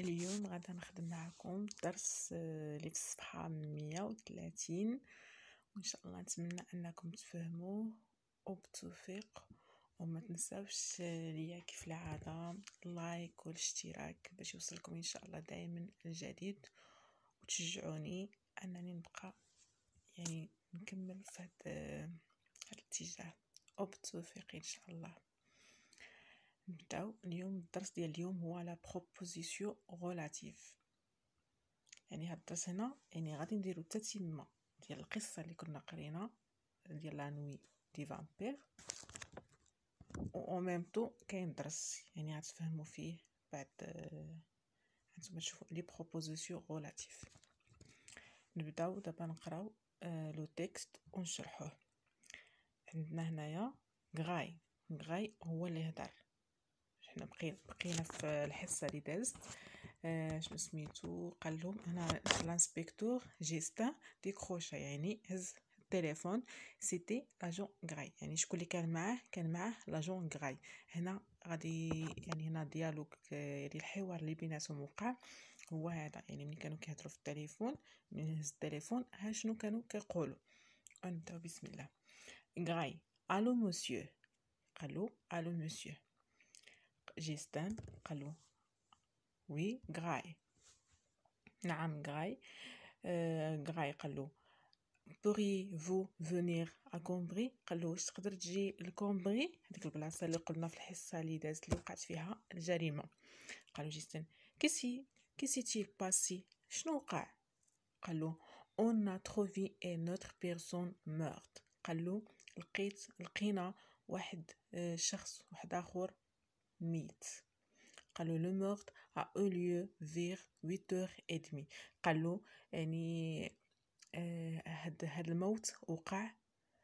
اليوم غادا نخدم معكم الدرس اللي آه، في الصفحة 130 وإن شاء الله نتمنى أنكم تفهموه وبالتوفيق وما تنساوش آه، ليا كيف العادة اللايك والاشتراك باش يوصلكم إن شاء الله دائما الجديد وتشجعوني أنني نبقى يعني نكمل في هذا آه، الاتجاه وبالتوفيق إن شاء الله نبداو اليوم الدرس ديال اليوم هو لا بروبوزيسيون غولاتيف يعني هاد الدرس هنا يعني غادي نديرو تتمه ديال القصه اللي كنا قرينا ديال لا نوي دي فامبير و او ميم طو كاين درس يعني غتفهموا فيه بعد آه، هانتوما تشوفو لي بروبوزيسيون غولاتيف نبداو دابا نقراو آه لو تيكست ونشرحوه عندنا هنايا غاي غاي هو اللي هدر حنا بقينا بقينا في الحصه اللي دازت آه، شنو سميتو قال لهم انا لانسبكتور جيستا ديكروشا يعني هز التليفون سيتي لاجون غراي يعني شكون اللي كان معاه كان معاه لاجون غراي هنا غادي يعني هنا ديالوج آه، يعني الحوار اللي بيناتهم وقع هو هذا يعني ملي كانوا كيهضروا في التليفون من هز التليفون ها شنو كانوا كيقولوا نبداو بسم الله غراي الو مسيو قالو الو مسيو جيستان قالو وي غاي نعم غاي آه، غاي قالو بوري فو فونير ا كومبري قالو واش تقدر تجي لكومبري هذيك البلاصه اللي قلنا في الحصه اللي دازت اللي وقعت فيها الجريمه قالو جيستان كيسي كيسي تي باسي شنو وقع قالو اون ا تروفي اي نوتر بيرسون مورت قالو لقيت لقينا واحد آه، شخص واحد اخر ميت قالوا لو مورت ا او ليو فيغ 8 اور ادمي قالوا يعني آه، هاد هاد الموت وقع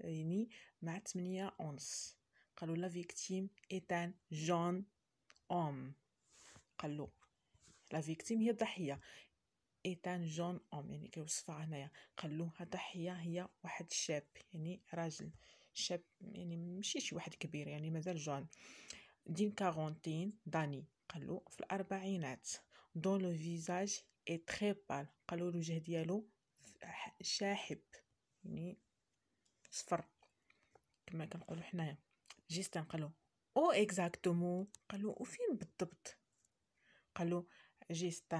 يعني مع 8 اونس قالوا لا فيكتيم ايتان جون اوم قالوا لا فيكتيم هي الضحيه ايتان جون اوم يعني كيوصفها هنايا قالوا الضحيه هي واحد الشاب يعني راجل شاب يعني ماشي شي واحد كبير يعني مازال جون دين كارونتين داني قالو في الاربعينات دون لو فيزاج اي تري بال قالو الوجه ديالو شاحب يعني صفر كما كنقولو حنايا جيستان قالو او اكزاكتومون قالو وفين بالضبط قالو جيست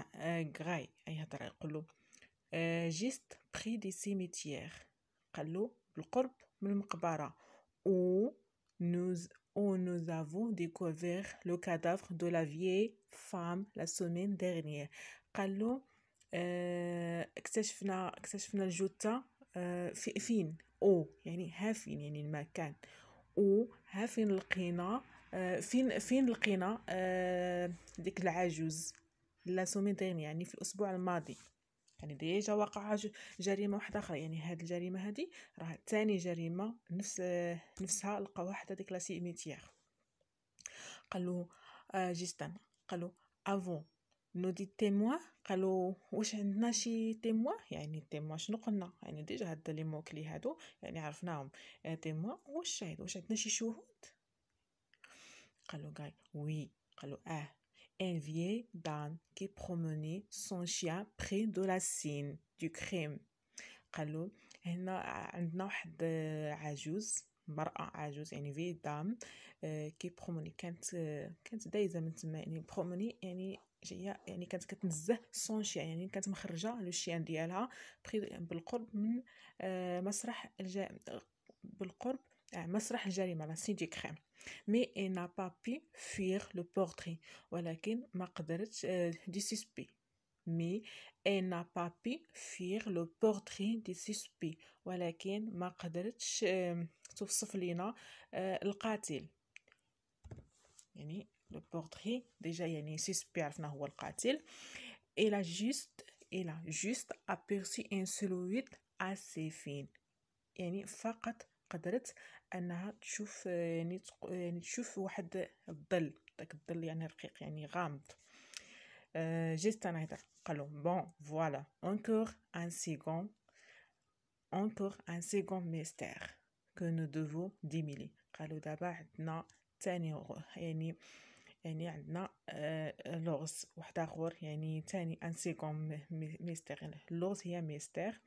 غاي اي هضره يقولو جيست بري دي سيميتيير قالو بالقرب من المقبره و نوز où nous avons découvert le cadavre de la vieille femme la semaine dernière قالوا اكتشفنا اكتشفنا الجثة في فين او يعني ها فين يعني المكان او ها فين لقينا فين فين لقينا ديك العجوز لا سومين يعني في الاسبوع الماضي يعني ديجا وقع جريمه واحده اخرى يعني هاد الجريمه هادي راه ثاني جريمه نفس نفسها لقى واحد هذيك لاسي ميتيير قالوا آه، جيستان قالو افون نو دي تيموا قالوا واش عندنا شي تيموا يعني تيموا شنو قلنا يعني ديجا هاد لي موكلي هادو يعني عرفناهم تيموا آه، واش واش عندنا شي شهود قالوا قال وي قالوا اه «Ah, un vieil dame qui promenait son chien près de la scène du crime قالوا هنا عندنا واحد عجوز مرأة عجوز يعني في دام كي بروموني كانت كانت دايزة من تما يعني بروموني يعني جاية يعني كانت كتنزه سون شيان يعني كانت مخرجة لو شيان ديالها بالقرب من آه، مسرح الج بالقرب آه، مسرح الجريمة لا سي دي كريم مي اي نا با بي فيغ لو بورتري ولكن ما قدرتش دي سيسبي مي اي نا با بي فيغ لو بورتري دي سيسبي ولكن ما قدرتش توصف لينا euh, القاتل يعني لو بورتري ديجا يعني سيسبي عرفنا هو القاتل اي لا جوست اي لا جوست ابيرسي ان سلويت اسي فين يعني فقط قدرت انها تشوف يعني تق... يعني تشوف واحد الظل داك الظل يعني رقيق يعني غامض آه، جيست انا هضر قالو بون فوالا انكور ان سيكون انكور ان سيكون ميستير كو نو دوفو ديميلي قالو دابا عندنا ثاني يعني يعني عندنا آه، لغز واحد اخر يعني ثاني ان سيكون ميستير لغز هي ميستير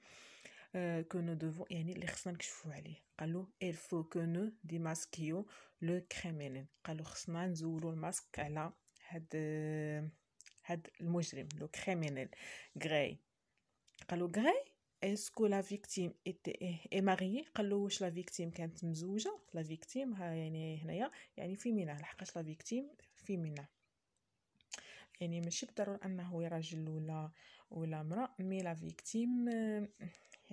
Euh, que nous devons يعني اللي خصنا نكشفو عليه قالو il faut que nous démasquions le criminel قالو خصنا نزولو الماسك على هاد هاد المجرم لو كريمينيل غري قالو غري اسكو لا فيكتيم اي اي ماري قالو واش لا فيكتيم كانت مزوجه لا فيكتيم ها يعني هنايا يعني في مينا لحقاش لا فيكتيم في مينا يعني ماشي بالضروره انه راجل ولا ولا امراه مي لا فيكتيم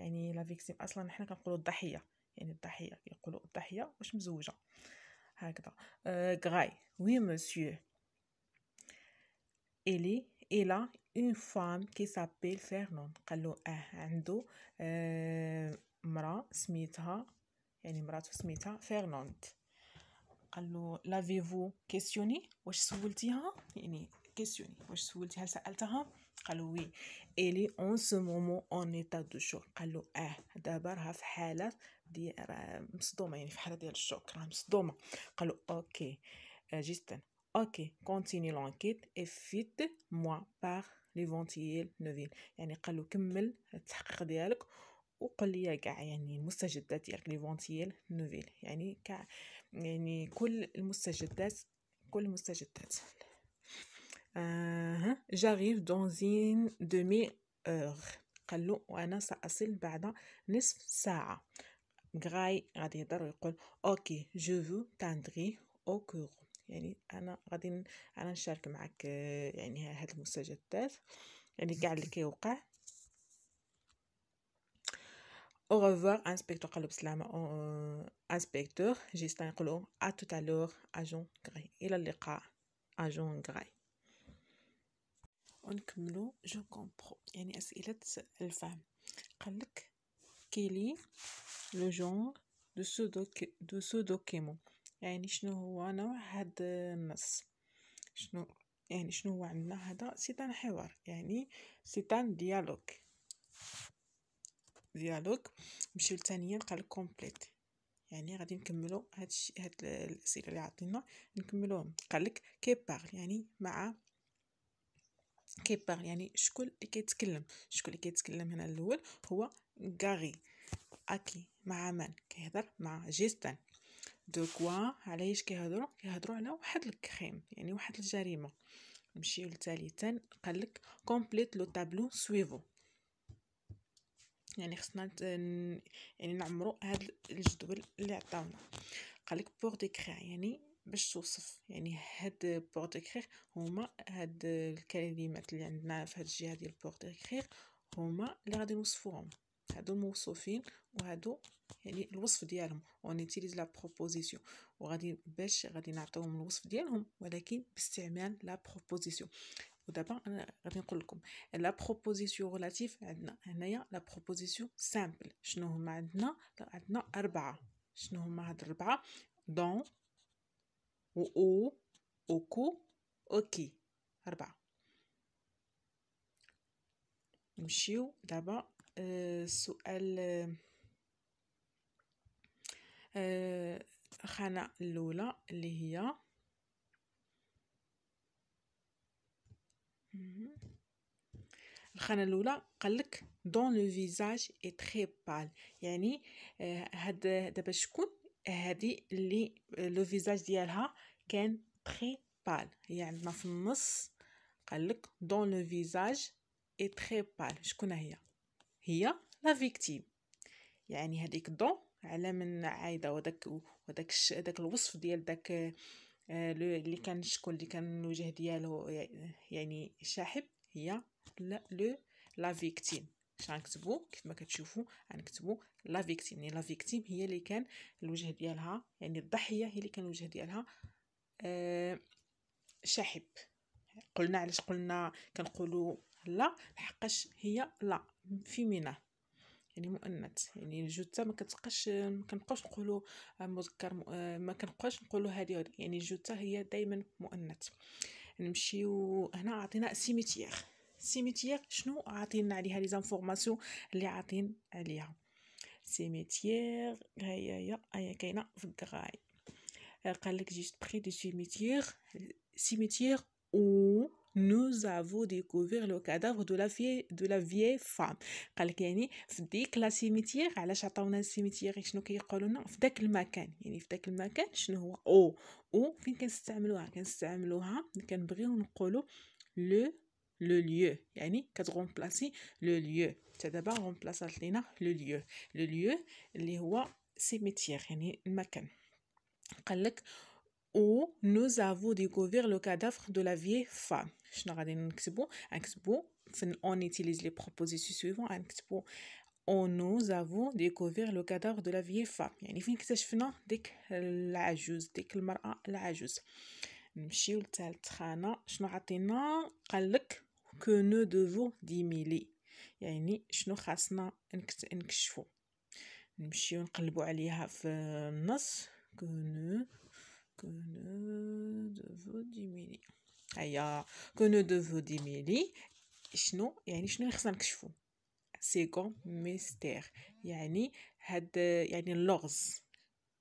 يعني لا فيكتيم اصلا حنا كنقولوا الضحيه يعني الضحيه كيقولوا الضحيه واش مزوجه هكذا غاي وي مسيو الي الى اون فام كي سابيل فيرنون قال له اه عنده آه، امراه سميتها يعني مراته سميتها فيرنوند قال له لافيفو كيسيوني واش سولتيها يعني كيسيوني واش سولتيها سالتها قلوي الي اون سو مومون اون ايتا دو شوك قال اه دابا راها في حاله دي راه مصدومه يعني في حاله ديال الشوك راه مصدومه قالو اوكي آه، جيست اوكي كونتيني لونكيت اي فيت موا باغ فونتييل نوفيل يعني قالو كمل التحقيق ديالك وقل لي كاع يعني المستجدات ديالك لي فونتييل نوفيل يعني كاع يعني كل المستجدات كل المستجدات آه جاريف دونزين دومي اور قال له وانا ساصل بعد نصف ساعه غاي غادي يهضر ويقول اوكي جو فو تاندري او كور يعني انا غادي انا نشارك معك آه، يعني هاد المستجدات يعني كاع اللي كيوقع Au revoir, inspecteur Kalobslama, euh, آه، inspecteur Justin Kolo. نقولو tout à l'heure, agent Gray. Il a le cas, ونكملو جو كومبرو يعني أسئلة الفهم قالك كيلي لو جونغ دو سو دو كيمو يعني شنو هو نوع هاد النص شنو يعني شنو هو عندنا هذا سيتان حوار يعني سيتان ديالوج ديالوج نمشيو للثانيه نلقى الكومبليت يعني غادي نكملو هاد الشيء هاد الاسئله اللي عطينا نكملوهم قالك كي بار يعني مع كيبار يعني شكون اللي كيتكلم شكون اللي كيتكلم هنا الاول هو غاري اكي مع من كيهضر مع جيستان دو كوا علاش كيهضروا كيهضروا على واحد الكريم يعني واحد الجريمه نمشيو لثالثا قال لك كومبليت لو تابلو سويفو يعني خصنا يعني نعمرو هاد الجدول اللي عطاونا قال لك بور ديكري يعني باش توصف يعني هاد بور ديكريغ هما هاد الكلمات اللي عندنا في هاد الجهه ديال بور ديكريغ هما اللي غادي نوصفوهم هادو موصوفين وهادو يعني الوصف ديالهم ونيتيليز لا بروبوزيسيون وغادي باش غادي نعطيوهم الوصف ديالهم ولكن باستعمال لا بروبوزيسيون ودابا انا غادي نقول لكم لا بروبوزيسيون ريلاتيف عندنا هنايا لا بروبوزيسيون سامبل شنو هما عندنا عندنا اربعه شنو هما هاد الاربعه دون كو أوكو أوكي أربعة نمشيو دابا السؤال أه أه الأولى اللي هي الخانة الأولى قالك دون لو فيزاج اي تخي بال يعني آه، هاد دابا شكون هذه اللي لو فيزاج ديالها كان تري بال هي يعني عندنا في النص قال لك دون لو فيزاج اي تري بال شكون هي هي لا فيكتيم يعني هذيك دون على من عايده وداك وداك داك الوصف ديال داك آه، اللي كان شكون اللي كان الوجه ديالو يعني شاحب هي لا لو لا فيكتيم باش غنكتبو كيف ما كتشوفوا غنكتبو لا فيكتيم يعني لا فيكتيم هي اللي كان الوجه ديالها يعني الضحيه هي اللي كان الوجه ديالها آه، شاحب قلنا علاش قلنا كنقولوا لا لحقاش هي لا فيمينا يعني مؤنث يعني الجثه ما كتبقاش ما كنبقاش نقولوا آه، مذكر آه، ما كنبقاش نقولوا هذه يعني الجثه هي دائما مؤنث نمشيو هنا عطينا سيميتير سيميتيير شنو عاطينا عليها لي زانفورماسيون اللي عاطين عليها سيميتيير هيا هيا هيا كاينه في الدراي قال لك جيست بري دي سيميتيير سيميتيير او nous avons découvert le cadavre de la vieille de la vieille femme قال لك يعني في ديك لا سيميتيير علاش عطاونا السيميتيير شنو كيقولوا لنا في داك المكان يعني في داك المكان شنو هو او او فين كنستعملوها كنستعملوها كنبغيو نقولوا لو le lieu. Yani, le lieu, c'est d'abord on le lieu. Le lieu, les rois yani, où nous avons découvert le cadavre de la vieille femme. on utilise les propositions suivantes. on où nous avons découvert le cadavre de la vieille femme. Yani, fin c'est le que nous devons démêler يعني شنو خاصنا نكشفو نمشيو نقلبو عليها في النص que nous que nous devons démêler هيا que nous devons démêler شنو يعني شنو خاصنا نكشفو سي كون ميستير يعني هاد يعني اللغز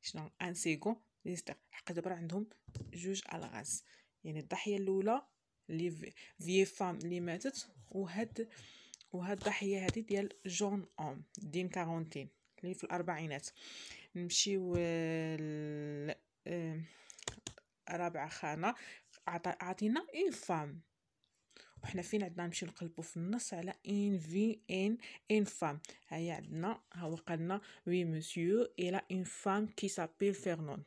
شنو ان سي كون ميستير حق دابا عندهم جوج الغاز يعني الضحيه الاولى لي في فام لي ماتت وهاد وهاد الضحيه هذه ديال جون اوم دين كارونتين اللي في الاربعينات نمشيو آه، ل... آه، رابعه خانه عطينا اون فام وحنا فين عندنا نمشيو نقلبو في النص على ان في ان ان فام هي عندنا ها هو قالنا وي مسيو الى اون فام كي سابيل فيرنون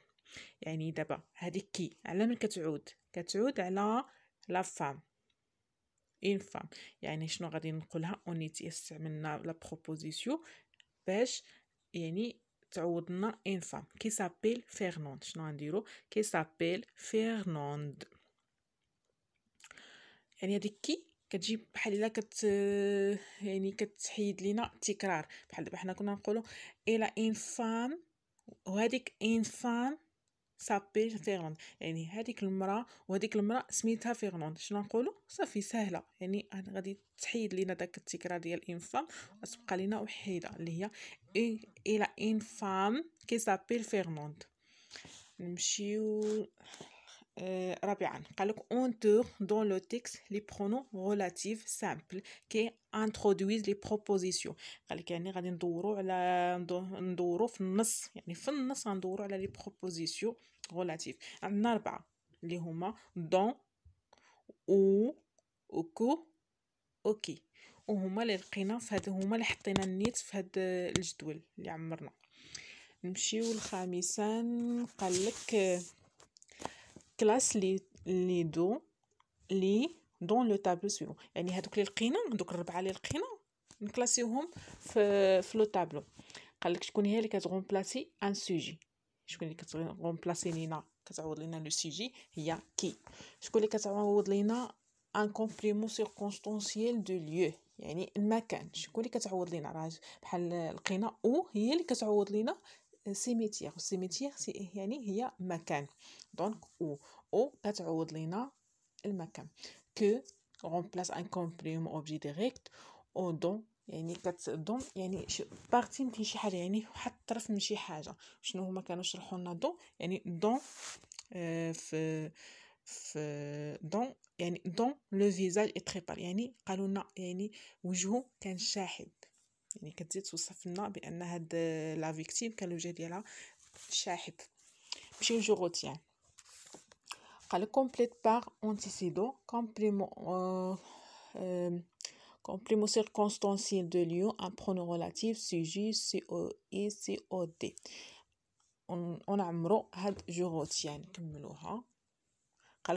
يعني دابا هذيك كي على من كتعود كتعود على لا فام اون فام يعني شنو غادي نقولها اوني استعملنا لا بروبوزيسيون باش يعني تعوضنا اون فام كي سابيل فيرناند شنو غنديرو يعني كي سابيل فيرناند يعني هذيك كي كتجيب بحال الا كت يعني كتحيد لينا التكرار بحال دابا حنا كنا نقولوا الى اون فام وهذيك اون فام سابي فيغلاند يعني هذيك المراه وهذيك المراه سميتها فيغلاند شنو نقولوا صافي سهله يعني غادي تحيد لينا داك التكرار ديال ان فام وتبقى لينا وحيده اللي هي لا ان فام كي سابيل فيغلاند نمشيو Euh, دون لو dans لي برونو les سامبل كي انتروديز لي بروبوزيسيون قال لك يعني غادي ندورو على ندورو في النص يعني في النص غندورو على لي بروبوزيسيون غولاتيف عندنا أربعة اللي هما دون أو أوكو أوكي وهما اللي لقينا في هاد هما اللي حطينا النيت في هاد الجدول اللي عمرنا نمشيو لخامسا قالك كلاس لي لي دو لي دون لو تابلو سويفون يعني هادوك اللي لقينا دوك الربعه اللي لقينا نكلاسيوهم في في لو تابلو قالك شكون هي اللي كتغومبلاسي ان سوجي شكون اللي كتغومبلاسي لينا كتعوض لينا لو سيجي هي كي شكون اللي كتعوض لينا ان كومبليمون سيركونستانسييل دو ليو يعني المكان شكون اللي كتعوض لينا راه بحال لقينا او هي اللي كتعوض لينا سيميتيغ سيميتيغ سي يعني هي مكان دونك او او كتعوض لينا المكان كو remplace ان كومبليمون اوبجي direct او دون يعني كتضم يعني بارتي من شي حاجه يعني واحد الطرف من شي حاجه شنو هما كانوا شرحوا لنا دو يعني دون آه في في دون يعني دون لو فيزاج اتريبار يعني قالوا لنا يعني وجهه كان شاحب يعني كتزيد توصف لنا بان هاد آه، لا فيكتيم كان الوجه ديالها شاحب ماشي وجه غوتيان قال كومبليت بار اونتيسيدو كومبليمون Complément circonstanciel de Lyon un pronom relatif I, e, C, O, D. On a je retiens. Hein.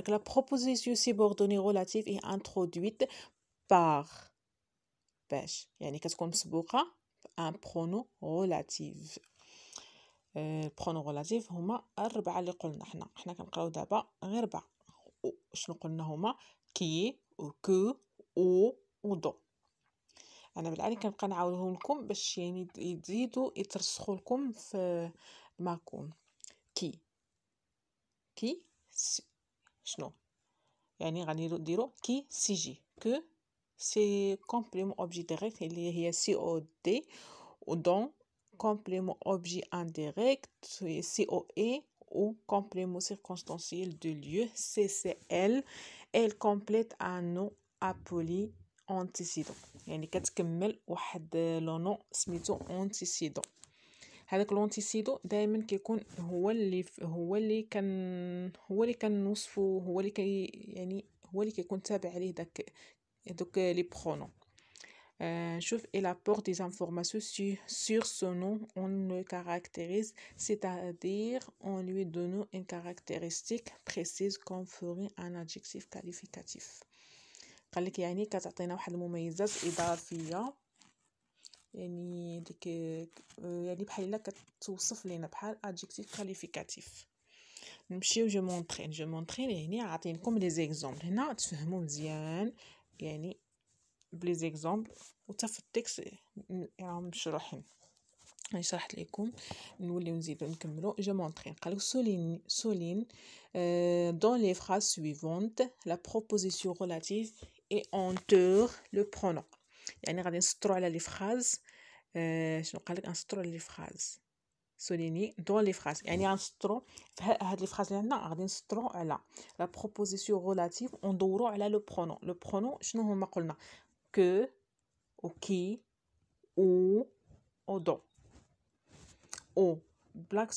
La proposition subordonnée relative est introduite par Pêche. Qu'est-ce qu'on se Un pronom relatif. Le pronom relatif, c'est qui ou que, ou dans la vie, quand on a un coup de chien, il dit d'où il se trouve comme ma cou qui qui si je n'en ai rien dit qui si que c'est complément objet direct il y a cod ou dans complément objet indirect et co et ou complément circonstanciel de lieu c'est c'est elle elle complète un nom appelé. اونتيسيدون يعني كتكمل واحد لونو سميتو هذاك دائما كيكون هو اللي هو اللي كان هو اللي هو اللي il apporte des informations sur, ce nom on le caractérise c'est-à-dire on lui donne une caractéristique précise comme ferait un adjectif qualificatif قال لك يعني كتعطينا واحد المميزات اضافيه يعني ديك يعني بحال الا كتوصف لينا بحال ادجكتيف كاليفيكاتيف نمشيو جو مونطرين جو مونطرين يعني عاطينكم لي زيكزومبل هنا تفهموا مزيان يعني بلي زيكزومبل وتا في التكست راهم مشروحين انا شرحت لكم نوليو نزيدو نكملو جو مونطرين قالك سولين سولين دون لي فراز سويفونت لا بروبوزيسيون ريلاتيف et on dore le pronom. Il y a des phrases. Je phrases. Je dans les phrases. Il y a des phrases. La proposition relative, on le pronom. Le pronom, je ne sais pas comment on Que, ou qui, ou, ou, ou. On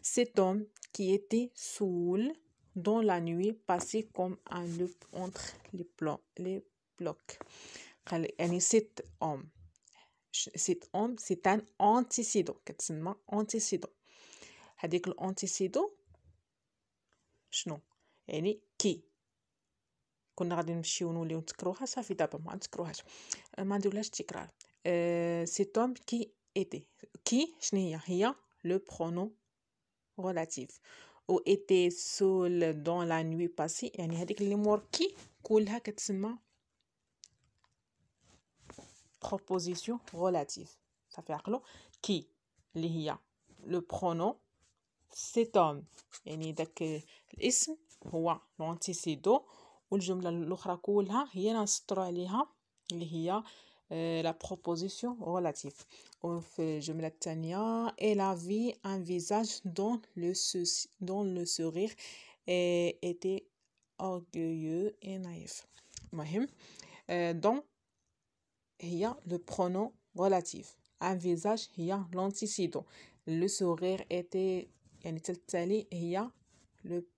cet homme qui était saoul dans la nuit passée comme un loup entre les blocs. cet homme, c'est un antécédent, quest c'est un qui? un euh, euh, cet homme qui était, qui? je le pronom relatif. Ou était seul dans la nuit passée. Il y a des mots qui coulent à proposition relative. Ça fait un qui, l'IA, le pronom, cet homme. Il y a l'ism, ou l'antécédent, ou le jumelage, l'autre, ou l'autre, il y a l'instruit, l'IA, l'IA, l'IA, euh, la proposition relative au a, et la vie, un visage dont le, dont le sourire était orgueilleux et naïf. Mahim. Dont, euh, donc, il y a le pronom relatif. Un visage, il y a l'anticidon. Le sourire était, il y a le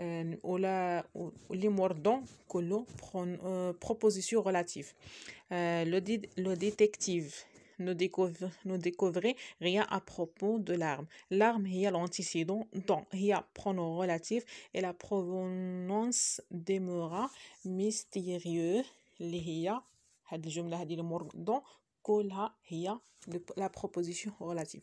Euh, les que l'on prend euh, proposition relative euh, le détective ne découvre découvrait rien à propos de l'arme l'arme a l'antécédent dont هي pronom relatif et la provenance demeura mystérieux Il y a la proposition relative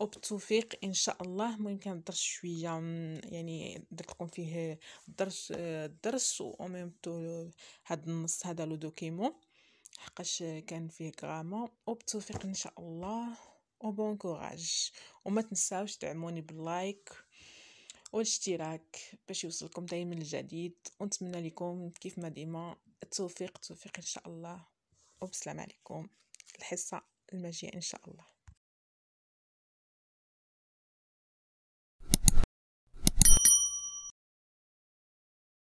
وبالتوفيق ان شاء الله المهم كان الدرس شويه يعني درت لكم فيه الدرس الدرس آه، وميم تو هاد النص هذا لو دوكيمون حقاش كان فيه كرامه وبالتوفيق ان شاء الله وبون كوراج وما تنساوش تدعموني باللايك والاشتراك باش يوصلكم دائما الجديد ونتمنى لكم كيف ما ديما التوفيق التوفيق ان شاء الله وبسلام عليكم الحصه المجيئه ان شاء الله